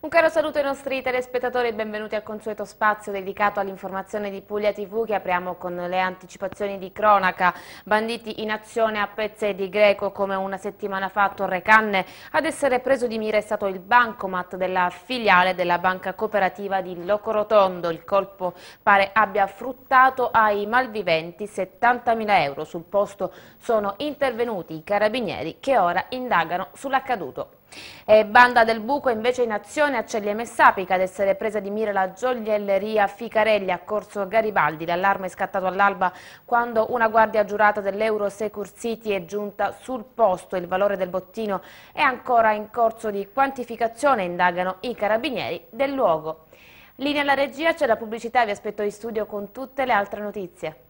Un caro saluto ai nostri telespettatori e benvenuti al consueto spazio dedicato all'informazione di Puglia TV che apriamo con le anticipazioni di cronaca. Banditi in azione a pezze di Greco come una settimana fa a Torre Canne. Ad essere preso di mira è stato il bancomat della filiale della banca cooperativa di Locorotondo. Il colpo pare abbia fruttato ai malviventi 70.000 euro. Sul posto sono intervenuti i carabinieri che ora indagano sull'accaduto. E Banda del Buco invece in azione a Celleme Sapica ad essere presa di mira la gioielleria Ficarelli a Corso Garibaldi. L'allarme è scattato all'alba quando una guardia giurata dell'Euro Secur City è giunta sul posto. Il valore del bottino è ancora in corso di quantificazione, indagano i carabinieri del luogo. Linea alla regia, c'è la pubblicità, vi aspetto in studio con tutte le altre notizie.